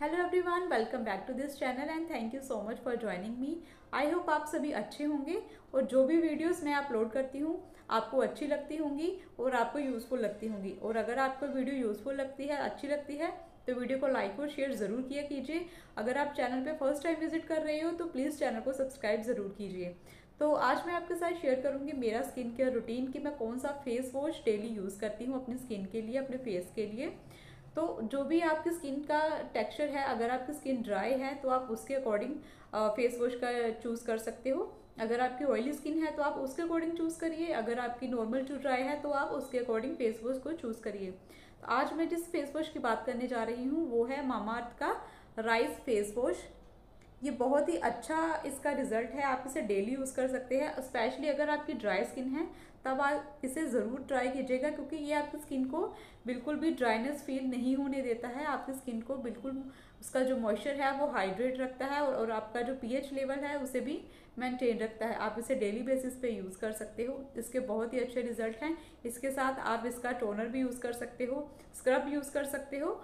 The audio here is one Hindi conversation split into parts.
hello everyone welcome back to this channel and thank you so much for joining me I hope आप सभी अच्छे होंगे और जो भी वीडियोस मैं अपलोड करती हूँ आपको अच्छी लगती होंगी और आपको यूज़फुल लगती होंगी और अगर आपको वीडियो यूज़फुल लगती है अच्छी लगती है तो वीडियो को लाइक और शेयर ज़रूर किया कीजिए अगर आप चैनल पर फर्स्ट टाइम विजिट कर रहे हो तो प्लीज़ चैनल को सब्सक्राइब ज़रूर कीजिए तो आज मैं आपके साथ शेयर करूँगी मेरा स्किन केयर रूटीन कि मैं कौन सा फेस वॉश डेली यूज़ करती हूँ अपनी स्किन के लिए अपने फेस के लिए तो जो भी आपकी स्किन का टेक्सचर है अगर आपकी स्किन ड्राई है तो आप उसके अकॉर्डिंग फेस वॉश का चूज़ कर सकते हो अगर आपकी ऑयली स्किन है तो आप उसके अकॉर्डिंग चूज़ करिए अगर आपकी नॉर्मल टू ड्राई है तो आप उसके अकॉर्डिंग फेस वॉश को चूज़ करिए तो आज मैं जिस फेस वॉश की बात करने जा रही हूँ वो है मामा अर्थ का राइस फेस वॉश ये बहुत ही अच्छा इसका रिज़ल्ट है आप इसे डेली यूज़ कर सकते हैं स्पेशली अगर आपकी ड्राई स्किन है तब आप इसे ज़रूर ट्राई कीजिएगा क्योंकि ये आपकी स्किन को बिल्कुल भी ड्राइनेस फील नहीं होने देता है आपकी स्किन को बिल्कुल उसका जो मॉइस्चर है वो हाइड्रेट रखता है और, और आपका जो पीएच लेवल है उसे भी मेंटेन रखता है आप इसे डेली बेसिस पे यूज़ कर सकते हो इसके बहुत ही अच्छे रिजल्ट हैं इसके साथ आप इसका टोनर भी यूज़ कर सकते हो स्क्रब यूज़ कर सकते हो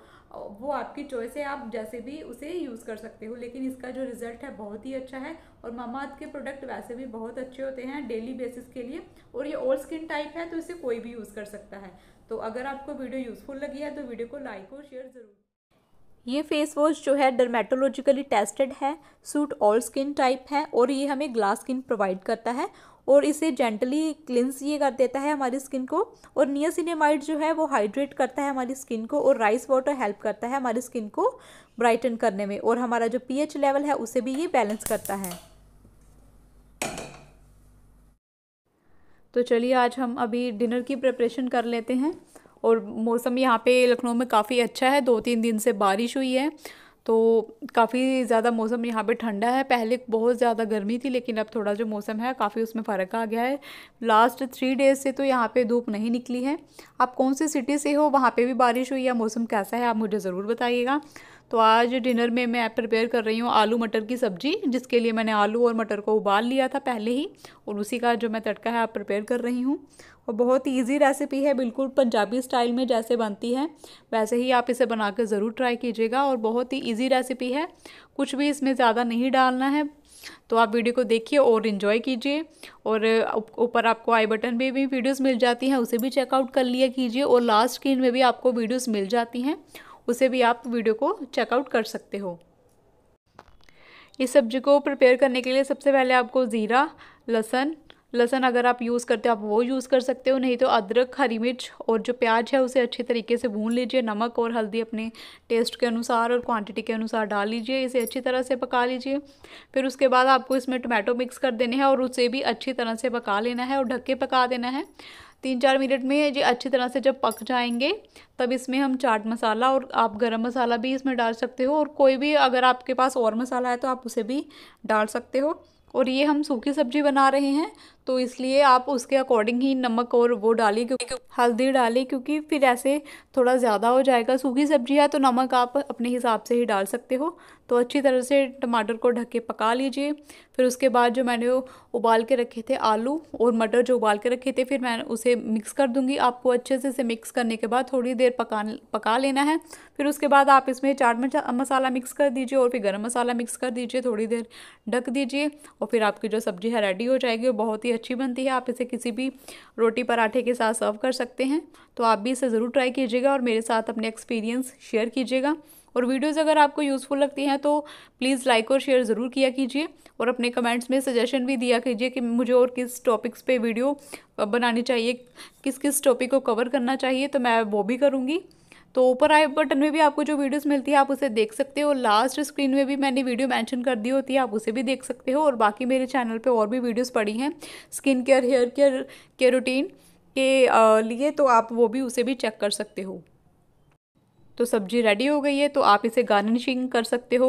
वो आपकी चॉइस है आप जैसे भी उसे यूज़ कर सकते हो लेकिन इसका जो रिज़ल्ट है बहुत ही अच्छा है और मामाद के प्रोडक्ट वैसे भी बहुत अच्छे होते हैं डेली बेसिस के लिए और ये ऑल स्किन टाइप है तो इसे कोई भी यूज़ कर सकता है तो अगर आपको वीडियो यूज़फुल लगी है तो वीडियो को लाइक और शेयर ज़रूर ये फेस वॉश जो है डर्मेटोलॉजिकली टेस्टेड है सूट ऑल स्किन टाइप है और ये हमें ग्लास स्किन प्रोवाइड करता है और इसे जेंटली क्लिनस ये कर देता है हमारी स्किन को और नियसिनेमाइड जो है वो हाइड्रेट करता है हमारी स्किन को और राइस वाटर हेल्प करता है हमारी स्किन को ब्राइटन करने में और हमारा जो पीएच लेवल है उसे भी ये बैलेंस करता है तो चलिए आज हम अभी डिनर की प्रिपरेशन कर लेते हैं और मौसम यहाँ पे लखनऊ में काफ़ी अच्छा है दो तीन दिन से बारिश हुई है तो काफ़ी ज़्यादा मौसम यहाँ पे ठंडा है पहले बहुत ज़्यादा गर्मी थी लेकिन अब थोड़ा जो मौसम है काफ़ी उसमें फ़र्क आ गया है लास्ट थ्री डेज़ से तो यहाँ पे धूप नहीं निकली है आप कौन सी सिटी से हो वहाँ पे भी बारिश हुई या मौसम कैसा है आप मुझे ज़रूर बताइएगा तो आज डिनर में मैं प्रिपेयर कर रही हूँ आलू मटर की सब्ज़ी जिसके लिए मैंने आलू और मटर को उबाल लिया था पहले ही और उसी का जो मैं तड़का है आप प्रिपेयर कर रही हूँ और बहुत ही ईजी रेसिपी है बिल्कुल पंजाबी स्टाइल में जैसे बनती है वैसे ही आप इसे बना कर ज़रूर ट्राई कीजिएगा और बहुत ही ईजी रेसिपी है कुछ भी इसमें ज़्यादा नहीं डालना है तो आप वीडियो को देखिए और इन्जॉय कीजिए और ऊपर आपको आई बटन पे भी वीडियोस मिल जाती हैं उसे भी चेकआउट कर लिया कीजिए और लास्ट स्क्रीन में भी आपको वीडियोस मिल जाती हैं उसे भी आप वीडियो को चेकआउट कर सकते हो इस सब्जी को प्रिपेयर करने के लिए सबसे पहले आपको ज़ीरा लहसन लहसन अगर आप यूज़ करते हो आप वो यूज़ कर सकते हो नहीं तो अदरक हरी मिर्च और जो प्याज है उसे अच्छे तरीके से भून लीजिए नमक और हल्दी अपने टेस्ट के अनुसार और क्वांटिटी के अनुसार डाल लीजिए इसे अच्छी तरह से पका लीजिए फिर उसके बाद आपको इसमें टोमेटो मिक्स कर देने हैं और उसे भी अच्छी तरह से पका लेना है और ढक के पका देना है तीन चार मिनट में ये अच्छी तरह से जब पक जाएंगे तब इसमें हम चाट मसाला और आप गरम मसाला भी इसमें डाल सकते हो और कोई भी अगर आपके पास और मसाला है तो आप उसे भी डाल सकते हो और ये हम सूखी सब्जी बना रहे हैं तो इसलिए आप उसके अकॉर्डिंग ही नमक और वो डालिए क्योंकि हल्दी डालिए क्योंकि फिर ऐसे थोड़ा ज़्यादा हो जाएगा सूखी सब्जी है तो नमक आप अपने हिसाब से ही डाल सकते हो तो अच्छी तरह से टमाटर को ढक के पका लीजिए फिर उसके बाद जो मैंने उबाल के रखे थे आलू और मटर जो उबाल के रखे थे फिर मैं उसे मिक्स कर दूँगी आपको अच्छे से इसे मिक्स करने के बाद थोड़ी देर पका पका लेना है फिर उसके बाद आप इसमें चाट मसाला मिक्स कर दीजिए और फिर गर्म मसाला मिक्स कर दीजिए थोड़ी देर ढक दीजिए और फिर आपकी जो सब्ज़ी है रेडी हो जाएगी बहुत ही अच्छी बनती है आप इसे किसी भी रोटी पराठे के साथ सर्व कर सकते हैं तो आप भी इसे ज़रूर ट्राई कीजिएगा और मेरे साथ अपने एक्सपीरियंस शेयर कीजिएगा और वीडियोज़ अगर आपको यूज़फुल लगती हैं तो प्लीज़ लाइक और शेयर ज़रूर किया कीजिए और अपने कमेंट्स में सजेशन भी दिया कीजिए कि मुझे और किस टॉपिक्स पे वीडियो बनानी चाहिए किस किस टॉपिक को कवर करना चाहिए तो मैं वो भी करूँगी तो ऊपर आई बटन में भी आपको जो वीडियोस मिलती है आप उसे देख सकते हो लास्ट स्क्रीन में भी मैंने वीडियो मेंशन कर दी होती है आप उसे भी देख सकते हो और बाकी मेरे चैनल पे और भी वीडियोस पड़ी हैं स्किन केयर हेयर केयर के रूटीन के लिए तो आप वो भी उसे भी चेक कर सकते हो तो सब्जी रेडी हो गई है तो आप इसे गार्निशिंग कर सकते हो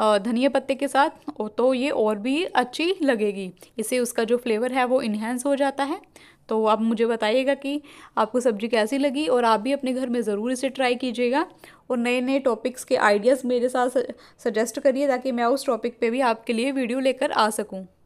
धनिया पत्ते के साथ तो ये और भी अच्छी लगेगी इससे उसका जो फ्लेवर है वो इन्हेंस हो जाता है तो आप मुझे बताइएगा कि आपको सब्ज़ी कैसी लगी और आप भी अपने घर में ज़रूर इसे ट्राई कीजिएगा और नए नए टॉपिक्स के आइडियाज़ मेरे साथ सजेस्ट करिए ताकि मैं उस टॉपिक पे भी आपके लिए वीडियो लेकर आ सकूं